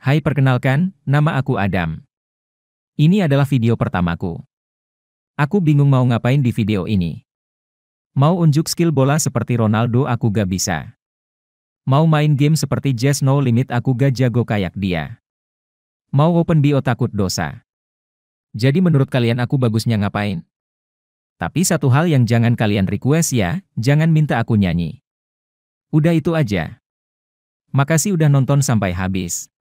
Hai perkenalkan, nama aku Adam. Ini adalah video pertamaku. Aku bingung mau ngapain di video ini. Mau unjuk skill bola seperti Ronaldo aku gak bisa. Mau main game seperti Jazz No Limit aku gak jago kayak dia. Mau open bio takut dosa. Jadi menurut kalian aku bagusnya ngapain? Tapi satu hal yang jangan kalian request ya, jangan minta aku nyanyi. Udah itu aja. Makasih udah nonton sampai habis.